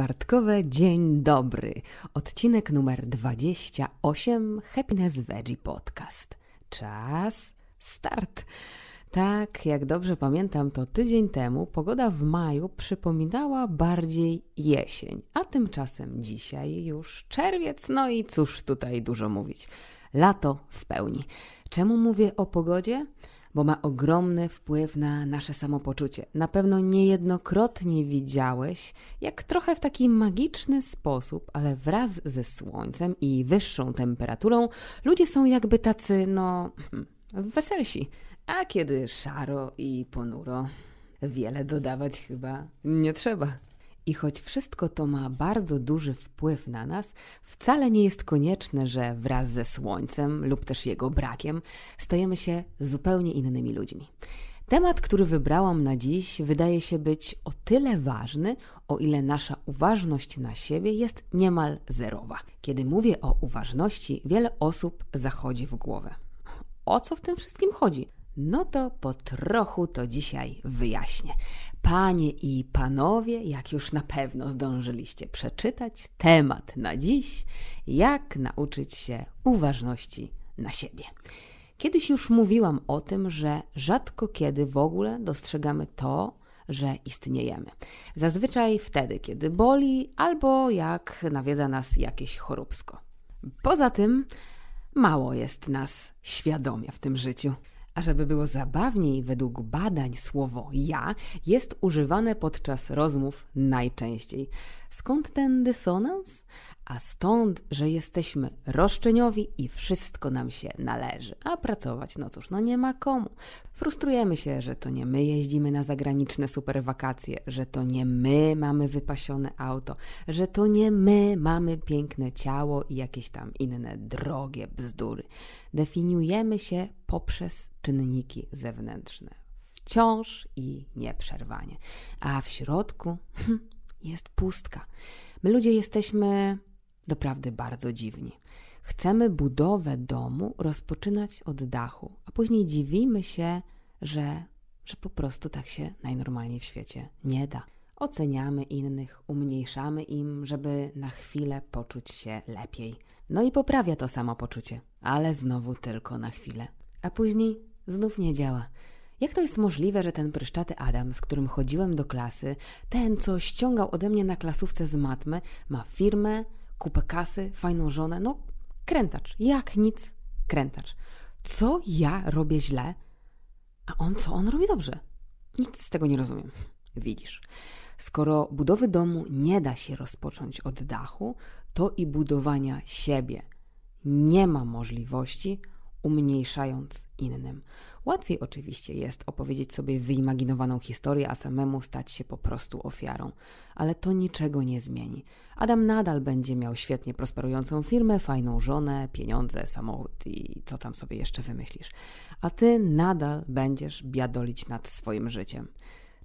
Czwartkowe dzień dobry. Odcinek numer 28 Happiness Veggie Podcast. Czas start. Tak, jak dobrze pamiętam, to tydzień temu pogoda w maju przypominała bardziej jesień, a tymczasem dzisiaj już czerwiec, no i cóż tutaj dużo mówić. Lato w pełni. Czemu mówię o pogodzie? bo ma ogromny wpływ na nasze samopoczucie. Na pewno niejednokrotnie widziałeś, jak trochę w taki magiczny sposób, ale wraz ze słońcem i wyższą temperaturą, ludzie są jakby tacy, no, hmm, weselsi. A kiedy szaro i ponuro, wiele dodawać chyba nie trzeba. I choć wszystko to ma bardzo duży wpływ na nas, wcale nie jest konieczne, że wraz ze słońcem lub też jego brakiem stajemy się zupełnie innymi ludźmi. Temat, który wybrałam na dziś, wydaje się być o tyle ważny, o ile nasza uważność na siebie jest niemal zerowa. Kiedy mówię o uważności, wiele osób zachodzi w głowę. O co w tym wszystkim chodzi? No to po trochu to dzisiaj wyjaśnię. Panie i panowie, jak już na pewno zdążyliście przeczytać, temat na dziś: jak nauczyć się uważności na siebie. Kiedyś już mówiłam o tym, że rzadko kiedy w ogóle dostrzegamy to, że istniejemy. Zazwyczaj wtedy, kiedy boli albo jak nawiedza nas jakieś choróbsko. Poza tym, mało jest nas świadomie w tym życiu. A żeby było zabawniej, według badań słowo ja jest używane podczas rozmów najczęściej. Skąd ten dysonans? a stąd, że jesteśmy roszczeniowi i wszystko nam się należy. A pracować, no cóż, no nie ma komu. Frustrujemy się, że to nie my jeździmy na zagraniczne super wakacje, że to nie my mamy wypasione auto, że to nie my mamy piękne ciało i jakieś tam inne drogie bzdury. Definiujemy się poprzez czynniki zewnętrzne. Wciąż i nieprzerwanie. A w środku hm, jest pustka. My ludzie jesteśmy Doprawdy bardzo dziwni. Chcemy budowę domu rozpoczynać od dachu, a później dziwimy się, że, że po prostu tak się najnormalniej w świecie nie da. Oceniamy innych, umniejszamy im, żeby na chwilę poczuć się lepiej. No i poprawia to samopoczucie, ale znowu tylko na chwilę. A później znów nie działa. Jak to jest możliwe, że ten pryszczaty Adam, z którym chodziłem do klasy, ten, co ściągał ode mnie na klasówce z matmy, ma firmę, kupę kasy, fajną żonę, no krętacz, jak nic, krętacz. Co ja robię źle, a on co on robi dobrze? Nic z tego nie rozumiem. Widzisz, skoro budowy domu nie da się rozpocząć od dachu, to i budowania siebie nie ma możliwości, umniejszając innym. Łatwiej oczywiście jest opowiedzieć sobie wyimaginowaną historię, a samemu stać się po prostu ofiarą. Ale to niczego nie zmieni. Adam nadal będzie miał świetnie prosperującą firmę, fajną żonę, pieniądze, samochód i co tam sobie jeszcze wymyślisz. A ty nadal będziesz biadolić nad swoim życiem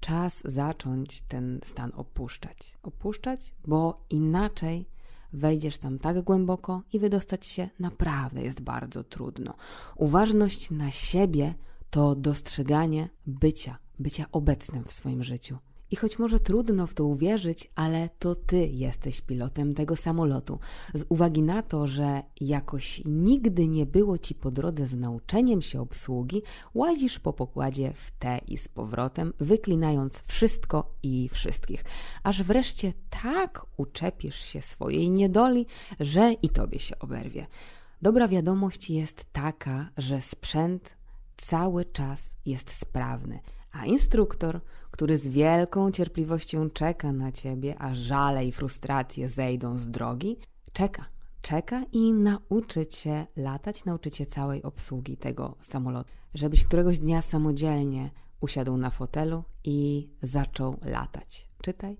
czas zacząć ten stan opuszczać. Opuszczać, bo inaczej wejdziesz tam tak głęboko i wydostać się naprawdę jest bardzo trudno. Uważność na siebie to dostrzeganie bycia, bycia obecnym w swoim życiu. I choć może trudno w to uwierzyć, ale to ty jesteś pilotem tego samolotu. Z uwagi na to, że jakoś nigdy nie było ci po drodze z nauczeniem się obsługi, łazisz po pokładzie w te i z powrotem, wyklinając wszystko i wszystkich. Aż wreszcie tak uczepisz się swojej niedoli, że i tobie się oberwie. Dobra wiadomość jest taka, że sprzęt cały czas jest sprawny, a instruktor – który z wielką cierpliwością czeka na ciebie, a żale i frustracje zejdą z drogi, czeka, czeka i nauczy cię latać, nauczy cię całej obsługi tego samolotu, żebyś któregoś dnia samodzielnie usiadł na fotelu i zaczął latać. Czytaj,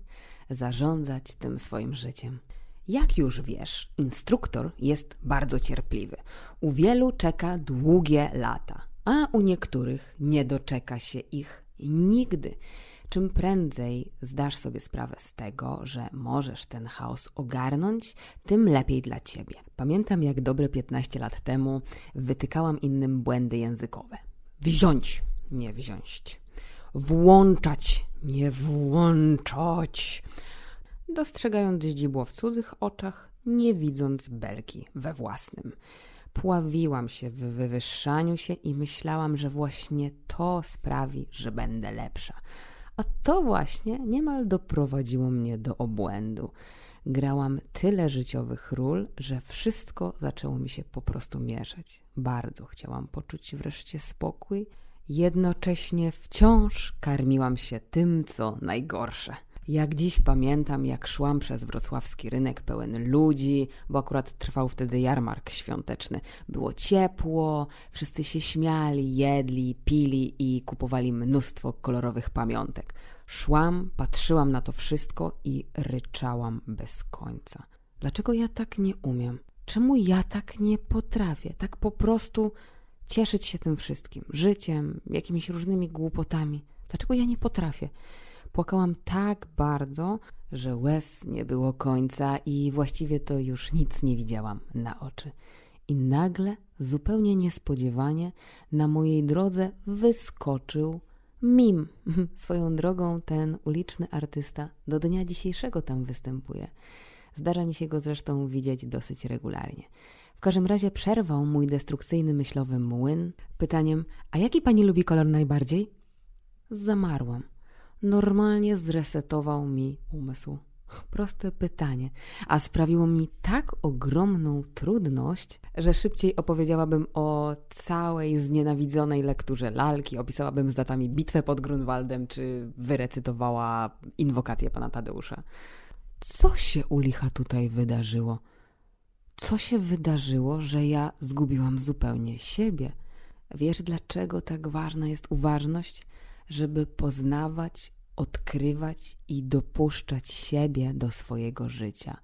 zarządzać tym swoim życiem. Jak już wiesz, instruktor jest bardzo cierpliwy. U wielu czeka długie lata, a u niektórych nie doczeka się ich i nigdy, czym prędzej zdasz sobie sprawę z tego, że możesz ten chaos ogarnąć, tym lepiej dla ciebie. Pamiętam, jak dobre 15 lat temu wytykałam innym błędy językowe. Wziąć, nie wziąć. Włączać, nie włączać. Dostrzegając źdźbło w cudzych oczach, nie widząc belki we własnym. Pławiłam się w wywyższaniu się i myślałam, że właśnie to sprawi, że będę lepsza. A to właśnie niemal doprowadziło mnie do obłędu. Grałam tyle życiowych ról, że wszystko zaczęło mi się po prostu mieszać. Bardzo chciałam poczuć wreszcie spokój, jednocześnie wciąż karmiłam się tym, co najgorsze. Jak dziś pamiętam, jak szłam przez wrocławski rynek pełen ludzi, bo akurat trwał wtedy jarmark świąteczny. Było ciepło, wszyscy się śmiali, jedli, pili i kupowali mnóstwo kolorowych pamiątek. Szłam, patrzyłam na to wszystko i ryczałam bez końca. Dlaczego ja tak nie umiem? Czemu ja tak nie potrafię? Tak po prostu cieszyć się tym wszystkim życiem, jakimiś różnymi głupotami. Dlaczego ja nie potrafię? Płakałam tak bardzo, że łez nie było końca i właściwie to już nic nie widziałam na oczy. I nagle, zupełnie niespodziewanie, na mojej drodze wyskoczył Mim. Swoją drogą ten uliczny artysta do dnia dzisiejszego tam występuje. Zdarza mi się go zresztą widzieć dosyć regularnie. W każdym razie przerwał mój destrukcyjny myślowy młyn pytaniem: A jaki pani lubi kolor najbardziej? Zamarłam normalnie zresetował mi umysł. Proste pytanie, a sprawiło mi tak ogromną trudność, że szybciej opowiedziałabym o całej znienawidzonej lekturze lalki, opisałabym z datami bitwę pod Grunwaldem, czy wyrecytowała inwokację pana Tadeusza. Co się u licha tutaj wydarzyło? Co się wydarzyło, że ja zgubiłam zupełnie siebie? Wiesz, dlaczego tak ważna jest uważność? żeby poznawać, odkrywać i dopuszczać siebie do swojego życia.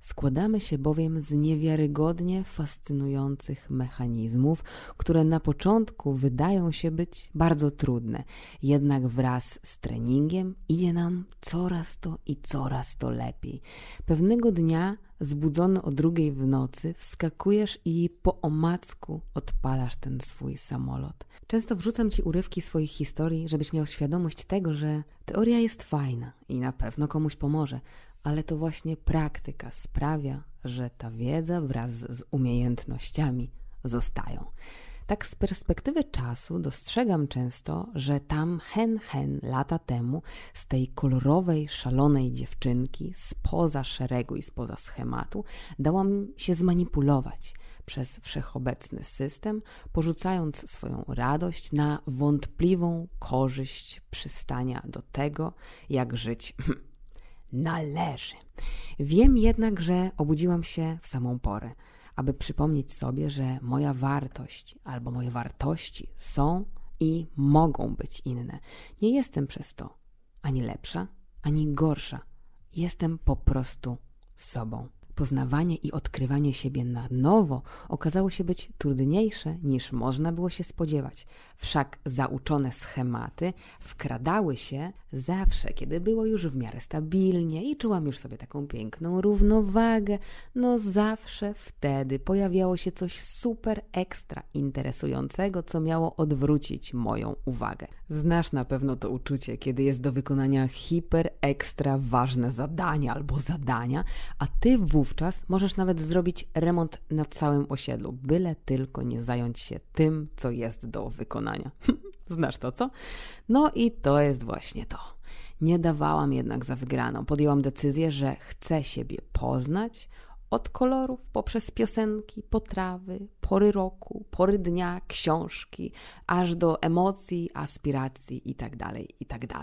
Składamy się bowiem z niewiarygodnie fascynujących mechanizmów, które na początku wydają się być bardzo trudne, jednak wraz z treningiem idzie nam coraz to i coraz to lepiej. Pewnego dnia zbudzony o drugiej w nocy, wskakujesz i po omacku odpalasz ten swój samolot. Często wrzucam Ci urywki swoich historii, żebyś miał świadomość tego, że teoria jest fajna i na pewno komuś pomoże, ale to właśnie praktyka sprawia, że ta wiedza wraz z umiejętnościami zostają. Tak z perspektywy czasu dostrzegam często, że tam hen hen lata temu z tej kolorowej, szalonej dziewczynki spoza szeregu i spoza schematu dałam się zmanipulować przez wszechobecny system, porzucając swoją radość na wątpliwą korzyść przystania do tego, jak żyć należy. Wiem jednak, że obudziłam się w samą porę aby przypomnieć sobie, że moja wartość albo moje wartości są i mogą być inne. Nie jestem przez to ani lepsza, ani gorsza. Jestem po prostu sobą. Poznawanie i odkrywanie siebie na nowo okazało się być trudniejsze niż można było się spodziewać. Wszak zauczone schematy wkradały się zawsze, kiedy było już w miarę stabilnie i czułam już sobie taką piękną równowagę. No zawsze wtedy pojawiało się coś super ekstra interesującego, co miało odwrócić moją uwagę. Znasz na pewno to uczucie, kiedy jest do wykonania hiper ekstra ważne zadanie albo zadania, a ty wówczas wówczas możesz nawet zrobić remont na całym osiedlu, byle tylko nie zająć się tym, co jest do wykonania. Znasz to, co? No i to jest właśnie to. Nie dawałam jednak za wygraną. Podjęłam decyzję, że chcę siebie poznać od kolorów poprzez piosenki, potrawy, pory roku, pory dnia, książki, aż do emocji, aspiracji itd. Tak itd. Tak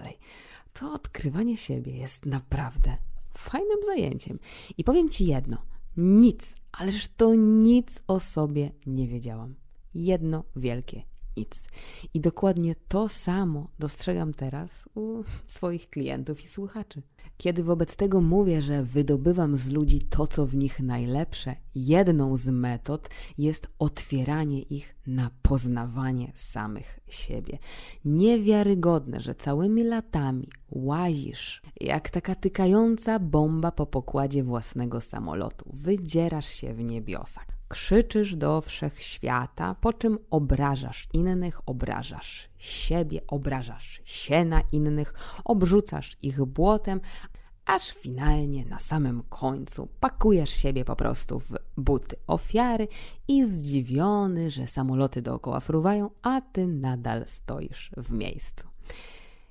to odkrywanie siebie jest naprawdę fajnym zajęciem. I powiem Ci jedno: nic, ależ to nic o sobie nie wiedziałam. Jedno wielkie nic. I dokładnie to samo dostrzegam teraz u swoich klientów i słuchaczy. Kiedy wobec tego mówię, że wydobywam z ludzi to, co w nich najlepsze, jedną z metod jest otwieranie ich na poznawanie samych siebie. Niewiarygodne, że całymi latami łazisz jak taka tykająca bomba po pokładzie własnego samolotu, wydzierasz się w niebiosach krzyczysz do wszechświata, po czym obrażasz innych, obrażasz siebie, obrażasz się na innych, obrzucasz ich błotem, aż finalnie na samym końcu pakujesz siebie po prostu w buty ofiary i zdziwiony, że samoloty dookoła fruwają, a ty nadal stoisz w miejscu.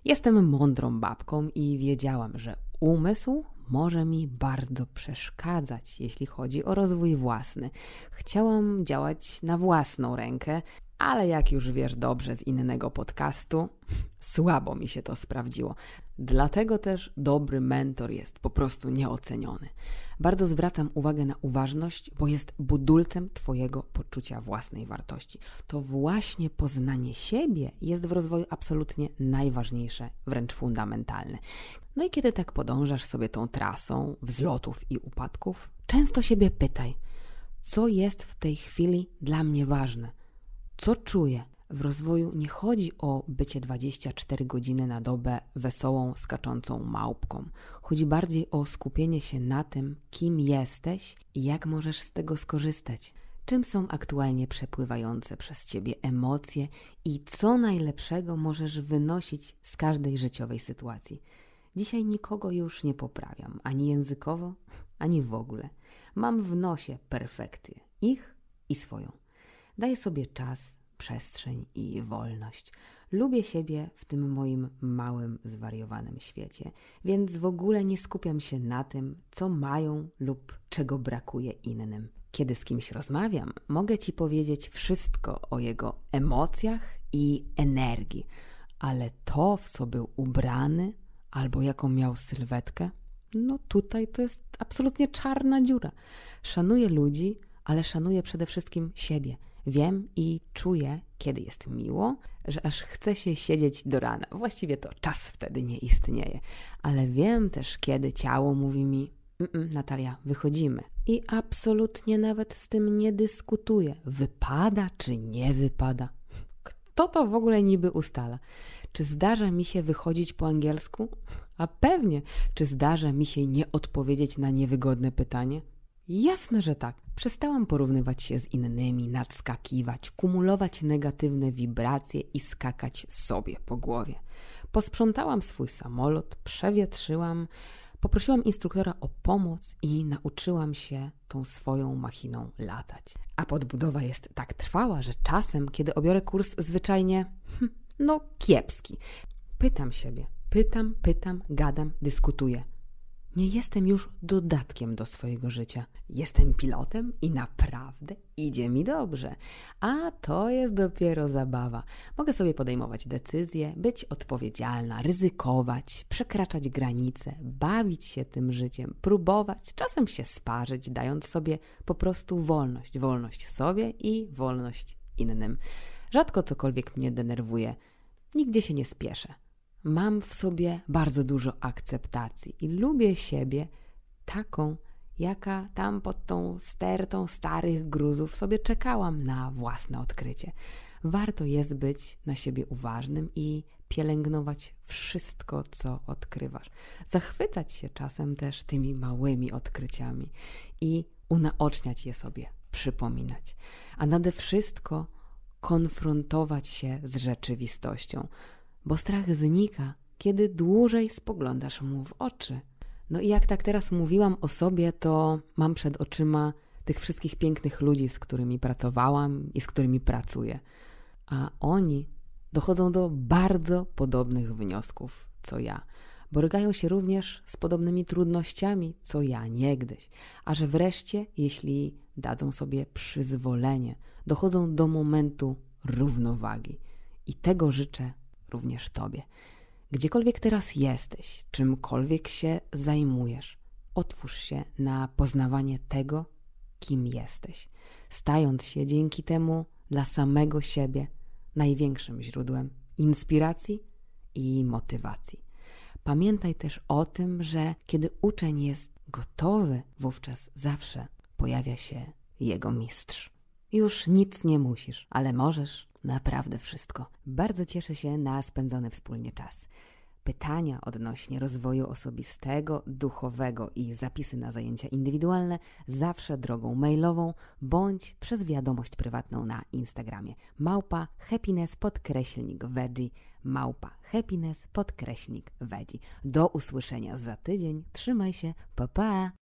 Jestem mądrą babką i wiedziałam, że umysł może mi bardzo przeszkadzać, jeśli chodzi o rozwój własny. Chciałam działać na własną rękę, ale jak już wiesz dobrze z innego podcastu, słabo mi się to sprawdziło. Dlatego też dobry mentor jest po prostu nieoceniony. Bardzo zwracam uwagę na uważność, bo jest budulcem Twojego poczucia własnej wartości. To właśnie poznanie siebie jest w rozwoju absolutnie najważniejsze, wręcz fundamentalne. No i kiedy tak podążasz sobie tą trasą wzlotów i upadków, często siebie pytaj, co jest w tej chwili dla mnie ważne co czuję. W rozwoju nie chodzi o bycie 24 godziny na dobę wesołą, skaczącą małpką. Chodzi bardziej o skupienie się na tym, kim jesteś i jak możesz z tego skorzystać. Czym są aktualnie przepływające przez ciebie emocje i co najlepszego możesz wynosić z każdej życiowej sytuacji. Dzisiaj nikogo już nie poprawiam, ani językowo, ani w ogóle. Mam w nosie perfekcję ich i swoją. Daję sobie czas, przestrzeń i wolność. Lubię siebie w tym moim małym, zwariowanym świecie, więc w ogóle nie skupiam się na tym, co mają lub czego brakuje innym. Kiedy z kimś rozmawiam, mogę ci powiedzieć wszystko o jego emocjach i energii, ale to, w co był ubrany albo jaką miał sylwetkę, no tutaj to jest absolutnie czarna dziura. Szanuję ludzi, ale szanuję przede wszystkim siebie Wiem i czuję, kiedy jest miło, że aż chce się siedzieć do rana. Właściwie to czas wtedy nie istnieje, ale wiem też, kiedy ciało mówi mi: Natalia, wychodzimy. I absolutnie nawet z tym nie dyskutuję. Wypada czy nie wypada? Kto to w ogóle niby ustala? Czy zdarza mi się wychodzić po angielsku? A pewnie, czy zdarza mi się nie odpowiedzieć na niewygodne pytanie? Jasne, że tak. Przestałam porównywać się z innymi, nadskakiwać, kumulować negatywne wibracje i skakać sobie po głowie. Posprzątałam swój samolot, przewietrzyłam, poprosiłam instruktora o pomoc i nauczyłam się tą swoją machiną latać. A podbudowa jest tak trwała, że czasem, kiedy obiorę kurs zwyczajnie, hm, no kiepski, pytam siebie, pytam, pytam, gadam, dyskutuję. Nie jestem już dodatkiem do swojego życia. Jestem pilotem i naprawdę idzie mi dobrze. A to jest dopiero zabawa. Mogę sobie podejmować decyzje, być odpowiedzialna, ryzykować, przekraczać granice, bawić się tym życiem, próbować, czasem się sparzyć, dając sobie po prostu wolność wolność sobie i wolność innym. Rzadko cokolwiek mnie denerwuje. Nigdzie się nie spieszę mam w sobie bardzo dużo akceptacji i lubię siebie taką, jaka tam pod tą stertą starych gruzów sobie czekałam na własne odkrycie. Warto jest być na siebie uważnym i pielęgnować wszystko, co odkrywasz. Zachwycać się czasem też tymi małymi odkryciami i unaoczniać je sobie, przypominać. A nade wszystko konfrontować się z rzeczywistością bo strach znika, kiedy dłużej spoglądasz mu w oczy. No i jak tak teraz mówiłam o sobie, to mam przed oczyma tych wszystkich pięknych ludzi, z którymi pracowałam i z którymi pracuję. A oni dochodzą do bardzo podobnych wniosków co ja. Borykają się również z podobnymi trudnościami co ja niegdyś. A że wreszcie, jeśli dadzą sobie przyzwolenie, dochodzą do momentu równowagi. I tego życzę również Tobie. Gdziekolwiek teraz jesteś, czymkolwiek się zajmujesz, otwórz się na poznawanie tego, kim jesteś, stając się dzięki temu dla samego siebie największym źródłem inspiracji i motywacji. Pamiętaj też o tym, że kiedy uczeń jest gotowy, wówczas zawsze pojawia się jego mistrz. Już nic nie musisz, ale możesz Naprawdę wszystko. Bardzo cieszę się na spędzony wspólnie czas. Pytania odnośnie rozwoju osobistego, duchowego i zapisy na zajęcia indywidualne zawsze drogą mailową bądź przez wiadomość prywatną na Instagramie. Małpa happiness podkreśnik veggie. Małpa happiness podkreśnik veggie. Do usłyszenia za tydzień. Trzymaj się. Pa pa.